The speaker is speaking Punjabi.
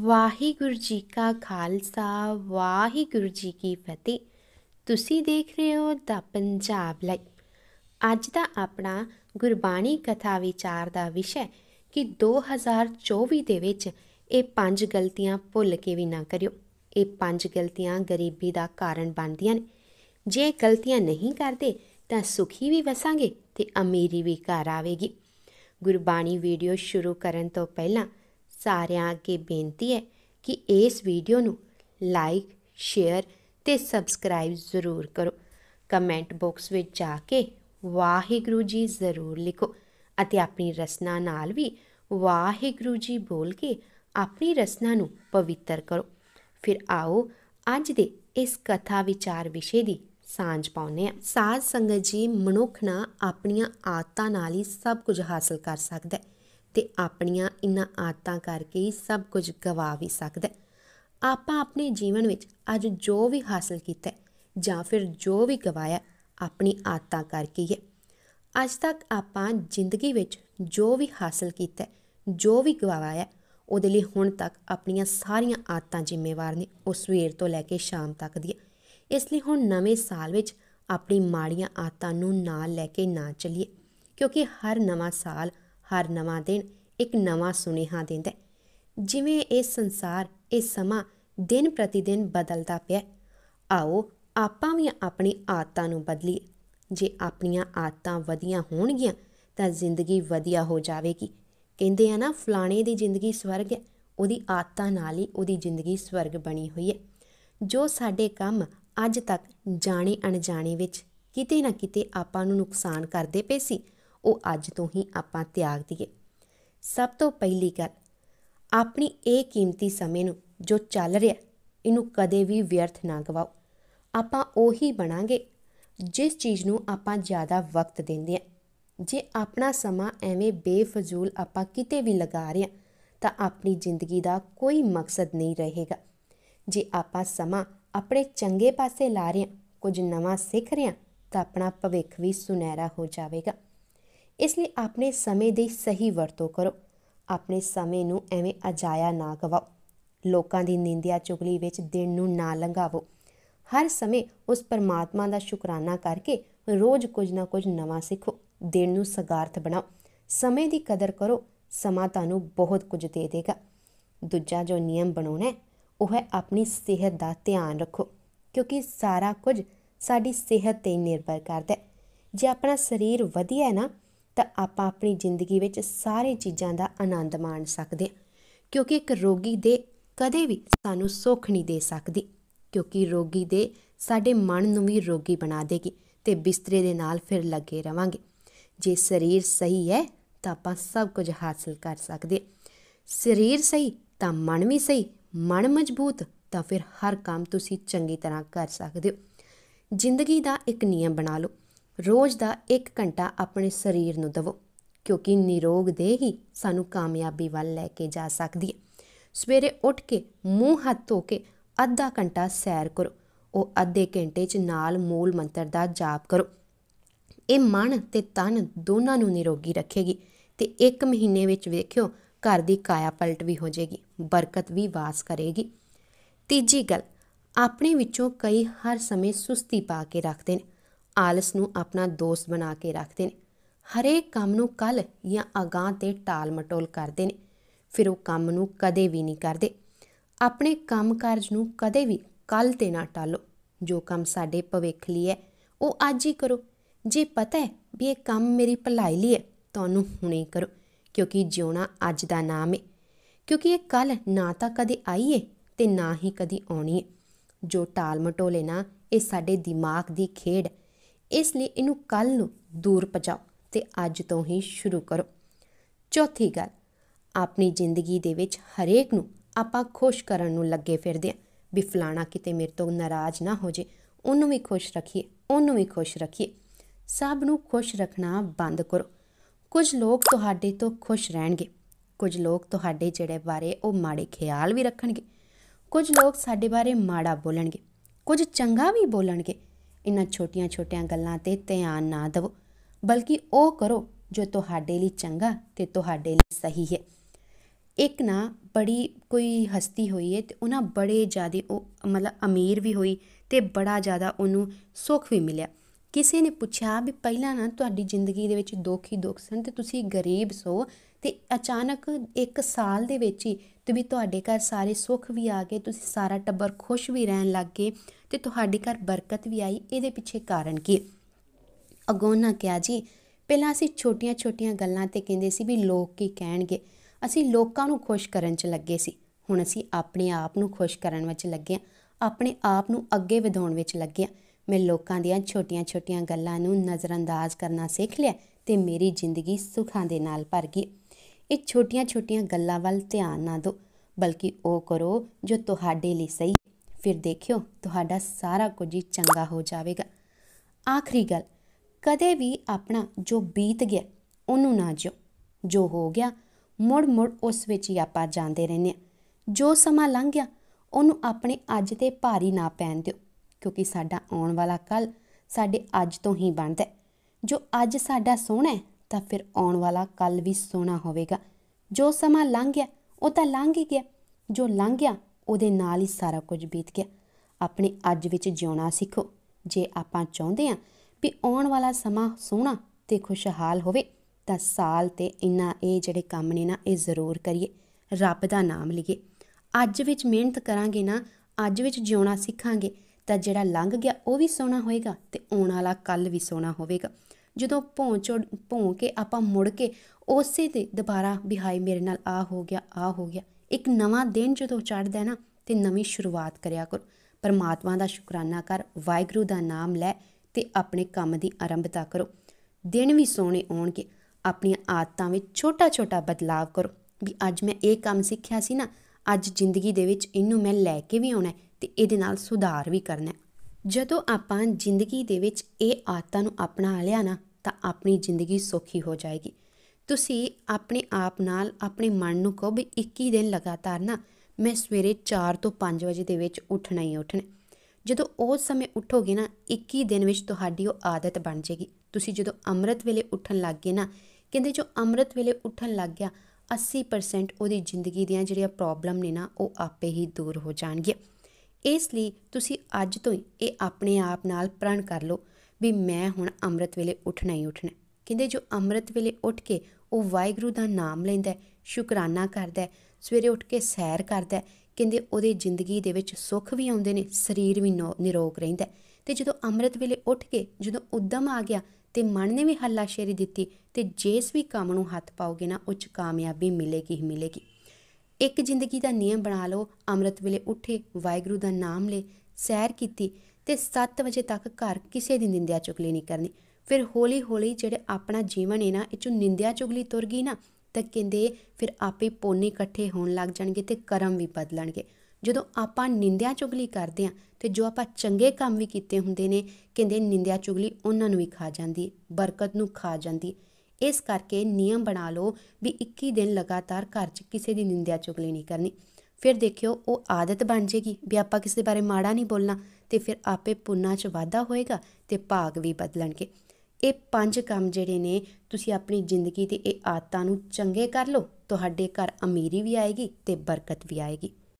ਵਾਹਿਗੁਰੂ ਜੀ ਕਾ ਖਾਲਸਾ ਵਾਹਿਗੁਰੂ ਜੀ ਕੀ ਫਤਿਹ ਤੁਸੀਂ ਦੇਖ ਰਹੇ ਹੋ ਦਾ ਪੰਜਾਬ ਲਾਈ ਅੱਜ ਦਾ ਆਪਣਾ ਗੁਰਬਾਣੀ ਕਥਾ ਵਿਚਾਰ ਦਾ ਵਿਸ਼ਾ ਕਿ 2024 ਦੇ ਵਿੱਚ ਇਹ ਪੰਜ ਗਲਤੀਆਂ ਭੁੱਲ ਕੇ ਵੀ ਨਾ ਕਰਿਓ ਇਹ ਪੰਜ ਗਲਤੀਆਂ ਗਰੀਬੀ ਦਾ ਕਾਰਨ ਬਣਦੀਆਂ ਨੇ ਜੇ ਗਲਤੀਆਂ ਨਹੀਂ ਕਰਦੇ ਤਾਂ ਸੁਖੀ ਵੀ ਵਸਾਂਗੇ ਤੇ ਅਮੀਰੀ ਵੀ ਘਰ ਆਵੇਗੀ ਗੁਰਬਾਣੀ ਵੀਡੀਓ ਸ਼ੁਰੂ ਕਰਨ ਤੋਂ ਪਹਿਲਾਂ ਸਾਰਿਆਂ ਅੱਗੇ ਬੇਨਤੀ ਹੈ ਕਿ ਇਸ ਵੀਡੀਓ ਨੂੰ ਲਾਈਕ ਸ਼ੇਅਰ ਤੇ ਸਬਸਕ੍ਰਾਈਬ ਜ਼ਰੂਰ ਕਰੋ ਕਮੈਂਟ ਬਾਕਸ ਵਿੱਚ ਜਾ ਕੇ ਵਾਹਿਗੁਰੂ ਜੀ ਜ਼ਰੂਰ ਲਿਖੋ ਅਤੇ ਆਪਣੀ ਰਸਨਾ ਨਾਲ ਵੀ ਵਾਹਿਗੁਰੂ ਜੀ ਬੋਲ ਕੇ ਆਪਣੀ ਰਸਨਾ ਨੂੰ ਪਵਿੱਤਰ ਕਰੋ ਫਿਰ ਆਓ ਅੱਜ ਦੇ ਇਸ ਕਥਾ ਵਿਚਾਰ ਵਿਸ਼ੇ ਦੀ ਸਾਂਝ ਪਾਉਨੇ ਆ ਸਾਧ ਸੰਗਤ ਜੀ ਮਨੁੱਖ ਨਾ ਆਪਣੀਆਂ ਆਤਾਂ ਨਾਲ ਹੀ ਸਭ ਕੁਝ ਹਾਸਲ ਕਰ ਸਕਦਾ ਹੈ ਤੇ ਆਪਣੀਆਂ ਇਨ੍ਹਾਂ ਆਦਤਾਂ ਕਰਕੇ ਹੀ ਸਭ ਕੁਝ ਗਵਾ ਵੀ ਸਕਦਾ ਆਪਾਂ ਆਪਣੇ ਜੀਵਨ ਵਿੱਚ ਅੱਜ ਜੋ ਵੀ ਹਾਸਲ ਕੀਤਾ ਜਾਂ ਫਿਰ ਜੋ ਵੀ ਗਵਾਇਆ ਆਪਣੀ ਆਦਤਾਂ ਕਰਕੇ ਹੀ ਅੱਜ ਤੱਕ ਆਪਾਂ ਜ਼ਿੰਦਗੀ ਵਿੱਚ ਜੋ ਵੀ ਹਾਸਲ ਕੀਤਾ ਜੋ ਵੀ ਗਵਾਇਆ ਉਹਦੇ ਲਈ ਹੁਣ ਤੱਕ ਆਪਣੀਆਂ ਸਾਰੀਆਂ ਆਦਤਾਂ ਜ਼ਿੰਮੇਵਾਰ ਨੇ ਉਹ ਸਵੇਰ ਤੋਂ ਲੈ ਕੇ ਸ਼ਾਮ ਤੱਕ ਦੀ ਇਸ ਲਈ ਹੁਣ ਨਵੇਂ ਸਾਲ ਵਿੱਚ ਆਪਣੀ ਮਾੜੀਆਂ ਆਦਤਾਂ ਨੂੰ ਨਾਲ ਲੈ ਕੇ ਨਾ ਚੱਲੀਏ ਕਿਉਂਕਿ ਹਰ ਨਵਾਂ ਸਾਲ ਹਰ ਨਵਾਂ ਦਿਨ ਇੱਕ ਨਵਾਂ ਸੁਨੇਹਾ ਦਿੰਦਾ ਜਿਵੇਂ ਇਹ ਸੰਸਾਰ ਇਹ ਸਮਾਂ ਦਿਨ ਪ੍ਰਤੀ ਦਿਨ ਬਦਲਦਾ ਪਿਆ ਆਓ ਆਪਾਂ ਵੀ ਆਪਣੀ ਆਦਤਾਂ ਨੂੰ ਬਦਲੀਏ ਜੇ ਆਪਣੀਆਂ ਆਦਤਾਂ ਵਧੀਆਂ ਹੋਣਗੀਆਂ ਤਾਂ ਜ਼ਿੰਦਗੀ ਵਧੀਆ ਹੋ ਜਾਵੇਗੀ ਕਹਿੰਦੇ ਆ ਨਾ ਫਲਾਣੇ ਦੀ ਜ਼ਿੰਦਗੀ ਸਵਰਗ ਹੈ ਉਹਦੀ ਆਦਤਾਂ ਨਾਲ ਹੀ ਉਹਦੀ ਜ਼ਿੰਦਗੀ ਸਵਰਗ ਬਣੀ ਹੋਈ ਹੈ ਜੋ ਸਾਡੇ ਕੰਮ ਅੱਜ ਤੱਕ ਜਾਣੇ ਅਣਜਾਣੇ ਵਿੱਚ ਕਿਤੇ ਨਾ ਕਿਤੇ ਆਪਾਂ ਨੂੰ ਨੁਕਸਾਨ ਕਰਦੇ ਪਏ ਸੀ ਉਹ ਅੱਜ ਤੋਂ ਹੀ ਆਪਾਂ ਤਿਆਗ ਦਈਏ ਸਭ ਤੋਂ ਪਹਿਲੀ ਗੱਲ ਆਪਣੀ ਇਹ ਕੀਮਤੀ ਸਮੇਂ ਨੂੰ ਜੋ ਚੱਲ ਰਿਹਾ ਇਹਨੂੰ ਕਦੇ ਵੀ ਵਿਅਰਥ ਨਾ ਗਵਾਓ ਆਪਾਂ ਉਹੀ ਬਣਾਂਗੇ ਜਿਸ ਚੀਜ਼ ਨੂੰ ਆਪਾਂ ਜ਼ਿਆਦਾ ਵਕਤ ਦਿੰਦੇ ਆ ਜੇ ਆਪਣਾ ਸਮਾਂ ਐਵੇਂ ਬੇਫਜ਼ੂਲ ਆਪਾਂ ਕਿਤੇ ਵੀ ਲਗਾ ਰਹੇ ਆ ਤਾਂ ਆਪਣੀ ਜ਼ਿੰਦਗੀ ਦਾ ਕੋਈ ਮਕਸਦ ਨਹੀਂ ਰਹੇਗਾ ਜੇ ਆਪਾਂ ਸਮਾਂ ਆਪਣੇ ਚੰਗੇ ਪਾਸੇ ਲਾ ਰਹੇ ਆ ਕੁਝ ਨਵਾਂ ਸਿੱਖ ਰਹੇ ਆ ਤਾਂ ਆਪਣਾ ਭਵਿੱਖ ਵੀ ਸੁਨਹਿਰਾ ਹੋ ਜਾਵੇਗਾ ਇਸ ਲਈ ਆਪਣੇ ਸਮੇਂ ਦੀ ਸਹੀ ਵਰਤੋਂ ਕਰੋ ਆਪਣੇ ਸਮੇਂ ਨੂੰ ਐਵੇਂ ਅਜਾਇਆ ਨਾ ਗਵਾਓ ਲੋਕਾਂ ਦੀ ਨਿੰਦਿਆ ਚੁਗਲੀ ਵਿੱਚ ਦਿਨ ਨੂੰ ਨਾ ਲੰਘਾਵੋ ਹਰ ਸਮੇਂ ਉਸ ਪਰਮਾਤਮਾ ਦਾ ਸ਼ੁਕਰਾਨਾ ਕਰਕੇ ਰੋਜ਼ ਕੁਝ ਨਾ ਕੁਝ ਨਵਾਂ ਸਿੱਖੋ ਦਿਨ ਨੂੰ ਸਗਾਰਥ ਬਣਾਓ ਸਮੇਂ ਦੀ ਕਦਰ ਕਰੋ ਸਮਾਂ ਤੁਹਾਨੂੰ ਬਹੁਤ ਕੁਝ ਦੇ ਦੇਗਾ ਦੂਜਾ ਜੋ ਨਿਯਮ ਬਣਾਉਣਾ ਹੈ ਉਹ ਹੈ ਆਪਣੀ ਸਿਹਤ ਦਾ ਧਿਆਨ ਰੱਖੋ ਕਿਉਂਕਿ ਸਾਰਾ ਕੁਝ ਸਾਡੀ ਸਿਹਤ ਤੇ ਨਿਰਭਰ ਕਰਦਾ ਹੈ ਜੇ ਆਪਣਾ ਸਰੀਰ ਵਧੀਆ ਹੈ ਨਾ ਤਾਂ ਆਪਾਂ ਆਪਣੀ ਜ਼ਿੰਦਗੀ ਵਿੱਚ ਸਾਰੇ ਚੀਜ਼ਾਂ ਦਾ ਆਨੰਦ ਮਾਣ ਸਕਦੇ ਹਾਂ ਕਿਉਂਕਿ ਇੱਕ ਰੋਗੀ ਦੇ ਕਦੇ ਵੀ ਸਾਨੂੰ ਸੁੱਖ ਨਹੀਂ ਦੇ ਸਕਦੀ ਕਿਉਂਕਿ ਰੋਗੀ ਦੇ ਸਾਡੇ ਮਨ ਨੂੰ ਵੀ ਰੋਗੀ ਬਣਾ ਦੇਗੀ ਤੇ ਬਿਸਤਰੇ ਦੇ ਨਾਲ ਫਿਰ ਲੱਗੇ ਰਵਾਂਗੇ ਜੇ ਸਰੀਰ ਸਹੀ ਹੈ ਤਾਂ ਆਪਾਂ ਸਭ ਕੁਝ ਹਾਸਲ ਕਰ ਸਕਦੇ ਸਰੀਰ ਸਹੀ ਤਾਂ ਮਨ ਵੀ ਸਹੀ ਮਨ ਮਜ਼ਬੂਤ ਤਾਂ ਫਿਰ ਹਰ ਕੰਮ ਤੁਸੀਂ ਚੰਗੀ ਤਰ੍ਹਾਂ ਕਰ ਸਕਦੇ ਹੋ ਜ਼ਿੰਦਗੀ ਦਾ ਇੱਕ ਨਿਯਮ ਬਣਾ ਲਓ ਰੋਜ਼ ਦਾ 1 ਘੰਟਾ ਆਪਣੇ ਸਰੀਰ ਨੂੰ ਦਿਵੋ ਕਿਉਂਕਿ ਨਿਰੋਗ ਦੇ ਹੀ ਸਾਨੂੰ ਕਾਮਯਾਬੀ ਵੱਲ ਲੈ ਕੇ ਜਾ ਸਕਦੀ ਹੈ ਸਵੇਰੇ ਉੱਠ ਕੇ ਮੂੰਹ ਹੱਥ ਧੋ ਕੇ ਅੱਧਾ ਘੰਟਾ ਸੈਰ ਕਰੋ ਉਹ ਅੱਧੇ ਘੰਟੇ 'ਚ ਨਾਲ ਮੂਲ ਮੰਤਰ ਦਾ ਜਾਪ ਕਰੋ ਇਹ ਮਨ ਤੇ ਤਨ ਦੋਨਾਂ ਨੂੰ ਨਿਰੋਗੀ ਰੱਖੇਗੀ ਤੇ 1 ਮਹੀਨੇ ਵਿੱਚ ਵੇਖਿਓ ਘਰ ਦੀ ਕਾਇਆ ਪਲਟ ਵੀ ਹੋ ਜਾਏਗੀ ਬਰਕਤ ਵੀ ਵਾਸ ਕਰੇਗੀ ਤੀਜੀ ਗੱਲ ਆਪਣੇ ਵਿੱਚੋਂ ਕਈ ਹਰ ਸਮੇਂ ਸੁਸਤੀ ਪਾ ਕੇ ਰੱਖਦੇ ਨੇ ਆਲਸ ਨੂੰ ਆਪਣਾ ਦੋਸਤ ਬਣਾ ਕੇ ਰੱਖਦੇ ਨੇ ਹਰੇਕ ਕੰਮ ਨੂੰ ਕੱਲ ਜਾਂ ਅਗਾਹ ਤੇ ਟਾਲ ਮਟੋਲ ਕਰਦੇ ਨੇ ਫਿਰ ਉਹ ਕੰਮ ਨੂੰ ਕਦੇ ਵੀ ਨਹੀਂ ਕਰਦੇ ਆਪਣੇ ਕਾਰਜ ਨੂੰ ਕਦੇ ਵੀ ਕੱਲ ਤੇ ਨਾ ਟਾਲੋ ਜੋ ਕੰਮ ਸਾਡੇ ਭਵਿੱਖ ਲਈ ਹੈ ਉਹ ਅੱਜ ਹੀ ਕਰੋ ਜੇ ਪਤਾ ਹੈ ਵੀ ਇਹ ਕੰਮ ਮੇਰੀ ਭਲਾਈ ਲਈ ਹੈ ਤੁਹਾਨੂੰ ਹੁਣੇ ਕਰੋ ਕਿਉਂਕਿ ਜਿਉਣਾ ਅੱਜ ਦਾ ਨਾਮ ਹੈ ਕਿਉਂਕਿ ਇਹ ਕੱਲ ਨਾ ਤਾਂ ਕਦੇ ਆਈ ਹੈ ਤੇ ਨਾ ਹੀ ਕਦੀ ਆਉਣੀ ਹੈ ਜੋ ਟਾਲ ਮਟੋਲੇ ਨਾ ਇਹ ਸਾਡੇ ਦਿਮਾਗ ਦੀ ਖੇਡ ਹੈ ਇਸ ਲਈ ਇਹਨੂੰ ਕੱਲ ਨੂੰ ਦੂਰ ਪਜਾਓ ਤੇ ਅੱਜ ਤੋਂ ਹੀ ਸ਼ੁਰੂ ਕਰੋ ਚੌਥੀ ਗੱਲ ਆਪਣੀ ਜ਼ਿੰਦਗੀ ਦੇ ਵਿੱਚ ਹਰੇਕ ਨੂੰ ਆਪਾਂ ਖੁਸ਼ ਕਰਨ ਨੂੰ ਲੱਗੇ ਫਿਰਦੇ ਆ ਵੀ ਫਲਾਣਾ ਕਿਤੇ ਮੇਰੇ ਤੋਂ ਨਾਰਾਜ਼ ਨਾ ਹੋ ਜੇ ਉਹਨੂੰ ਵੀ ਖੁਸ਼ ਰੱਖੀਏ ਉਹਨੂੰ ਵੀ ਖੁਸ਼ ਰੱਖੀਏ ਸਭ ਨੂੰ ਖੁਸ਼ ਰੱਖਣਾ ਬੰਦ ਕਰੋ ਕੁਝ ਲੋਕ ਤੁਹਾਡੇ ਤੋਂ ਖੁਸ਼ ਰਹਿਣਗੇ ਕੁਝ ਲੋਕ ਤੁਹਾਡੇ ਜਿਹੜੇ ਬਾਰੇ ਉਹ ਮਾੜੇ ਖਿਆਲ ਵੀ ਰੱਖਣਗੇ ਕੁਝ ਲੋਕ ਸਾਡੇ ਬਾਰੇ ਮਾੜਾ ਬੋਲਣਗੇ ਕੁਝ ਚੰਗਾ ਵੀ ਬੋਲਣਗੇ ਇਨ੍ਹਾਂ ਛੋਟੀਆਂ-ਛੋਟੀਆਂ ਗੱਲਾਂ ਤੇ ਧਿਆਨ ਨਾ ਦਿਵੋ ਬਲਕਿ ਉਹ ਕਰੋ ਜੋ ਤੁਹਾਡੇ ਲਈ ਚੰਗਾ ਤੇ ਤੁਹਾਡੇ ਲਈ ਸਹੀ ਹੈ ਇੱਕ ਨਾ ਬੜੀ ਕੋਈ ਹਸਤੀ ਹੋਈ ਹੈ ਤੇ ਉਹਨਾਂ ਬੜੇ ਜ਼ਿਆਦਾ ਉਹ ਮਤਲਬ ਅਮੀਰ ਵੀ ਹੋਈ ਤੇ ਬੜਾ ਜ਼ਿਆਦਾ ਉਹਨੂੰ ਸੁੱਖ ਵੀ ਮਿਲਿਆ ਕਿਸੇ ਨੇ ਪੁੱਛਿਆ ਵੀ ਪਹਿਲਾਂ ਨਾ ਤੁਹਾਡੀ ਜ਼ਿੰਦਗੀ ਦੇ ਵਿੱਚ ਦੁੱਖ ਹੀ ਦੁੱਖ ਸਨ ਤੇ ਤੁਸੀਂ ਗਰੀਬ ਸੋ ਤੇ ਅਚਾਨਕ ਇੱਕ ਸਾਲ ਦੇ ਵਿੱਚ ਹੀ ਤੇ ਵੀ ਤੁਹਾਡੇ ਘਰ ਸਾਰੇ ਸੁੱਖ ਵੀ ਆ ਗਏ ਤੁਸੀਂ ਸਾਰਾ ਟੱਬਰ ਖੁਸ਼ ਵੀ ਰਹਿਣ ਲੱਗ ਗਏ ਤੇ ਤੁਹਾਡੇ ਘਰ ਬਰਕਤ ਵੀ ਆਈ ਇਹਦੇ ਪਿੱਛੇ ਕਾਰਨ ਕੀ ਅਗੋਂ ਨਾ ਕਿਹਾ ਜੀ ਪਹਿਲਾਂ ਅਸੀਂ ਛੋਟੀਆਂ-ਛੋਟੀਆਂ ਗੱਲਾਂ ਤੇ ਕਹਿੰਦੇ ਸੀ ਵੀ ਲੋਕ ਕੀ ਕਹਿਣਗੇ ਅਸੀਂ ਲੋਕਾਂ ਨੂੰ ਖੁਸ਼ ਕਰਨ 'ਚ ਲੱਗੇ ਸੀ ਹੁਣ ਅਸੀਂ ਆਪਣੇ ਆਪ ਨੂੰ ਖੁਸ਼ ਕਰਨ ਵਿੱਚ ਲੱਗੇ ਆ ਆਪਣੇ ਆਪ ਨੂੰ ਅੱਗੇ ਵਧਾਉਣ ਵਿੱਚ ਲੱਗੇ ਆ ਮੈਂ ਲੋਕਾਂ ਦੀਆਂ ਛੋਟੀਆਂ-ਛੋਟੀਆਂ ਗੱਲਾਂ ਨੂੰ ਨਜ਼ਰਅੰਦਾਜ਼ ਕਰਨਾ ਸਿੱਖ ਲਿਆ ਤੇ ਮੇਰੀ ਜ਼ਿੰਦਗੀ ਸੁੱਖਾਂ ਦੇ ਨਾਲ ਭਰ ਗਈ ਇਹ ਛੋਟੀਆਂ-ਛੋਟੀਆਂ ਗੱਲਾਂ ਵੱਲ ਧਿਆਨ ਨਾ ਦਿਓ ਬਲਕਿ ਉਹ ਕਰੋ ਜੋ ਤੁਹਾਡੇ ਲਈ ਸਹੀ ਫਿਰ ਦੇਖਿਓ ਤੁਹਾਡਾ ਸਾਰਾ ਕੁਝ ਹੀ ਚੰਗਾ ਹੋ ਜਾਵੇਗਾ ਆਖਰੀ ਗੱਲ ਕਦੇ ਵੀ ਆਪਣਾ ਜੋ ਬੀਤ ਗਿਆ ਉਹਨੂੰ ਨਾ ਜਿਓ ਜੋ ਹੋ ਗਿਆ ਮੁੜ ਮੁੜ ਉਸ ਵਿੱਚ ਹੀ ਆਪਾਂ ਜਾਂਦੇ ਰਹਿੰਦੇ ਆ ਜੋ ਸਮਾਂ ਲੰਘ ਗਿਆ ਉਹਨੂੰ ਆਪਣੇ ਅੱਜ ਤੇ ਭਾਰੀ ਨਾ ਪੈਣ ਦਿਓ ਕਿਉਂਕਿ ਸਾਡਾ ਆਉਣ ਵਾਲਾ ਕੱਲ ਸਾਡੇ ਅੱਜ ਤੋਂ ਹੀ ਬਣਦਾ ਜੋ ਅੱਜ ਸਾਡਾ ਸੋਹਣਾ ਤਾਂ ਫਿਰ ਆਉਣ ਵਾਲਾ ਕੱਲ ਵੀ ਸੋਹਣਾ ਹੋਵੇਗਾ ਜੋ ਸਮਾਂ ਲੰਘ ਗਿਆ ਉਹ ਤਾਂ ਲੰਘ ਹੀ ਗਿਆ ਜੋ ਲੰਘ ਗਿਆ ਉਹਦੇ ਨਾਲ ਹੀ ਸਾਰਾ ਕੁਝ ਬੀਤ ਗਿਆ ਆਪਣੇ ਅੱਜ ਵਿੱਚ ਜਿਉਣਾ ਸਿੱਖੋ ਜੇ ਆਪਾਂ ਚਾਹੁੰਦੇ ਆਂ ਵੀ ਆਉਣ ਵਾਲਾ ਸਮਾਂ ਸੋਹਣਾ ਤੇ ਖੁਸ਼ਹਾਲ ਹੋਵੇ ਤਾਂ ਸਾਲ ਤੇ ਇੰਨਾ ਇਹ ਜਿਹੜੇ ਕੰਮ ਨੇ ਨਾ ਇਹ ਜ਼ਰੂਰ ਕਰੀਏ ਰੱਬ ਦਾ ਨਾਮ ਲਈਏ ਅੱਜ ਵਿੱਚ ਮਿਹਨਤ ਕਰਾਂਗੇ ਨਾ ਅੱਜ ਵਿੱਚ ਜਿਉਣਾ ਸਿੱਖਾਂਗੇ ਤਾਂ ਜਿਹੜਾ ਲੰਘ ਗਿਆ ਉਹ ਵੀ ਸੋਹਣਾ ਹੋਏਗਾ ਤੇ ਆਉਣ ਵਾਲਾ ਕੱਲ ਵੀ ਸੋਹਣਾ ਹੋਵੇਗਾ ਜਦੋਂ ਭੌਂ ਚੋ ਭੌਂ ਕੇ ਆਪਾਂ ਮੁੜ ਕੇ ਉਸੇ ਤੇ ਦੁਬਾਰਾ ਵੀ ਮੇਰੇ ਨਾਲ ਆ ਹੋ ਗਿਆ ਆ ਹੋ ਗਿਆ ਇੱਕ ਨਵਾਂ ਦਿਨ ਜਦੋਂ ਚੜਦਾ ਹੈ ਨਾ ਤੇ ਨਵੀਂ ਸ਼ੁਰੂਆਤ ਕਰਿਆ ਕਰ ਪਰਮਾਤਮਾ ਦਾ ਸ਼ੁਕਰਾਨਾ ਕਰ ਵਾਹਿਗੁਰੂ ਦਾ ਨਾਮ ਲੈ ਤੇ ਆਪਣੇ ਕੰਮ ਦੀ ਆਰੰਭਤਾ ਕਰੋ ਦਿਨ ਵੀ ਸੋਹਣੇ ਆਉਣਗੇ ਆਪਣੀਆਂ ਆਦਤਾਂ ਵਿੱਚ ਛੋਟਾ-ਛੋਟਾ ਬਦਲਾਅ ਕਰੋ ਵੀ ਅੱਜ ਮੈਂ ਇਹ ਕੰਮ ਸਿੱਖਿਆ ਸੀ ਨਾ ਅੱਜ ਜ਼ਿੰਦਗੀ ਦੇ ਵਿੱਚ ਇਹਨੂੰ ਮੈਂ ਲੈ ਕੇ ਵੀ ਆਉਣਾ ਤੇ ਇਹਦੇ ਨਾਲ ਸੁਧਾਰ ਵੀ ਕਰਨਾ ਜਦੋਂ ਆਪਾਂ ਜ਼ਿੰਦਗੀ ਦੇ ਵਿੱਚ ਇਹ ਆਦਤਾਂ ਨੂੰ ਅਪਣਾ ਲਿਆ ਨਾ ਤਾਂ ਆਪਣੀ ਜ਼ਿੰਦਗੀ ਸੌਖੀ ਹੋ ਜਾਏਗੀ ਤੁਸੀਂ ਆਪਣੇ ਆਪ ਨਾਲ ਆਪਣੇ ਮਨ ਨੂੰ ਕਹੋ ਵੀ 21 ਦਿਨ ਲਗਾਤਾਰ ਨਾ ਮੈਂ ਸਵੇਰੇ 4 ਤੋਂ 5 ਵਜੇ ਦੇ ਵਿੱਚ ਉੱਠਣਾ ਹੀ ਉੱਠਣਾ ਜਦੋਂ ਉਹ ਸਮੇਂ ਉੱਠੋਗੇ ਨਾ 21 ਦਿਨ ਵਿੱਚ ਤੁਹਾਡੀ ਉਹ ਆਦਤ ਬਣ ਜਾਏਗੀ ਤੁਸੀਂ ਜਦੋਂ ਅੰਮ੍ਰਿਤ ਵੇਲੇ ਉੱਠਣ ਲੱਗ ਗਏ ਨਾ ਕਹਿੰਦੇ ਜੋ ਅੰਮ੍ਰਿਤ ਵੇਲੇ ਉੱਠਣ ਲੱਗ ਗਿਆ 80% ਉਹਦੀ ਜ਼ਿੰਦਗੀ ਦੀਆਂ ਜਿਹੜੀਆਂ ਪ੍ਰੋਬਲਮ ਨੇ ਨਾ ਉਹ ਆਪੇ ਹੀ ਦੂਰ ਹੋ ਜਾਣਗੀਆਂ ਇਸ ਲਈ ਤੁਸੀਂ ਅੱਜ ਤੋਂ ਹੀ ਇਹ ਆਪਣੇ ਆਪ ਨਾਲ ਪ੍ਰਣ ਕਰ ਲਓ ਵੀ ਮੈਂ ਹੁਣ ਅੰਮ੍ਰਿਤ ਵੇਲੇ ਉੱਠਣਾ ਹੀ ਉੱਠਣਾ ਕਹਿੰਦੇ ਜੋ ਅੰਮ੍ਰਿਤ ਵੇਲੇ ਉੱਠ ਕੇ ਉਹ ਵਾਹਿਗੁਰੂ ਦਾ ਨਾਮ ਲੈਂਦਾ ਸ਼ੁਕਰਾਨਾ ਕਰਦਾ ਸਵੇਰੇ ਉੱਠ ਕੇ ਸੈਰ ਕਰਦਾ ਕਹਿੰਦੇ ਉਹਦੇ ਜ਼ਿੰਦਗੀ ਦੇ ਵਿੱਚ ਸੁੱਖ ਵੀ ਆਉਂਦੇ ਨੇ ਸਰੀਰ ਵੀ ਨਿਰੋਗ ਰਹਿੰਦਾ ਤੇ ਜਦੋਂ ਅੰਮ੍ਰਿਤ ਵੇਲੇ ਉੱਠ ਕੇ ਜਦੋਂ ਉਦਮ ਆ ਗਿਆ ਤੇ ਮਨ ਨੇ ਵੀ ਹੱਲਾਸ਼ੇਰੀ ਦਿੱਤੀ ਤੇ ਜੇਸ ਵੀ ਕੰਮ ਨੂੰ ਹੱਥ ਪਾਓਗੇ ਨਾ ਉੱਚ ਕਾਮਯਾਬੀ ਮਿਲੇਗੀ ਹੀ ਮਿਲੇਗੀ ਇੱਕ ਜ਼ਿੰਦਗੀ ਦਾ ਨਿਯਮ ਬਣਾ ਲਓ ਅੰਮ੍ਰਿਤ ਵੇਲੇ ਉੱਠੇ ਵਾਹਿਗੁਰੂ ਦਾ ਨਾਮ ਲੈ ਸੈਰ ਕੀਤੀ ਤੇ 7 ਵਜੇ ਤੱਕ ਘਰ ਕਿਸੇ ਦੀ ਨਿੰਦਿਆ ਚੁਗਲੀ ਨਹੀਂ ਕਰਨੀ ਫਿਰ ਹੌਲੀ ਹੌਲੀ ਜਿਹੜੇ ਆਪਣਾ ਜੀਵਨ ਹੈ ਨਾ ਇਹ ਚੋਂ ਨਿੰਦਿਆ ਚੁਗਲੀ ਤੁਰ ਗਈ ਨਾ ਤਾਂ ਕਹਿੰਦੇ ਫਿਰ ਆਪੇ ਪੋਨੇ ਇਕੱਠੇ ਹੋਣ ਲੱਗ ਜਾਣਗੇ ਤੇ ਕਰਮ ਵੀ ਬਦਲਣਗੇ ਜਦੋਂ ਆਪਾਂ ਨਿੰਦਿਆ ਚੁਗਲੀ ਕਰਦੇ ਆ ਤੇ ਜੋ ਆਪਾਂ ਚੰਗੇ ਕੰਮ ਵੀ ਕੀਤੇ ਹੁੰਦੇ ਨੇ ਕਹਿੰਦੇ ਨਿੰਦਿਆ ਚੁਗਲੀ ਉਹਨਾਂ ਨੂੰ ਵੀ ਖਾ ਜਾਂਦੀ ਬਰਕਤ ਨੂੰ ਖਾ ਜਾਂਦੀ ਇਸ ਕਰਕੇ ਨਿਯਮ ਬਣਾ ਲਓ ਵੀ 21 ਦਿਨ ਲਗਾਤਾਰ ਘਰ 'ਚ ਕਿਸੇ ਦੀ ਨਿੰਦਿਆ ਚੁਗਲੀ ਨਹੀਂ ਕਰਨੀ ਫਿਰ ਦੇਖਿਓ ਉਹ ਆਦਤ ਬਣ ਜੇਗੀ ਵੀ ਆਪਾਂ ਕਿਸੇ ਬਾਰੇ ਮਾੜਾ ਨਹੀਂ ਬੋਲਣਾ ਤੇ ਫਿਰ ਆਪੇ ਪੁੰਨਾ 'ਚ ਵਾਧਾ ਹੋਏਗਾ ਤੇ ਭਾਗ ਵੀ ਬਦਲਣਗੇ ਇਹ ਪੰਜ ਕੰਮ ਜਿਹੜੇ ਨੇ ਤੁਸੀਂ ਆਪਣੀ ਜ਼ਿੰਦਗੀ ਤੇ ਇਹ ਆਦਤਾਂ ਨੂੰ ਚੰਗੇ ਕਰ ਲਓ ਤੁਹਾਡੇ ਘਰ ਅਮੀਰੀ ਵੀ ਆਏਗੀ ਤੇ ਬਰਕਤ ਵੀ ਆਏਗੀ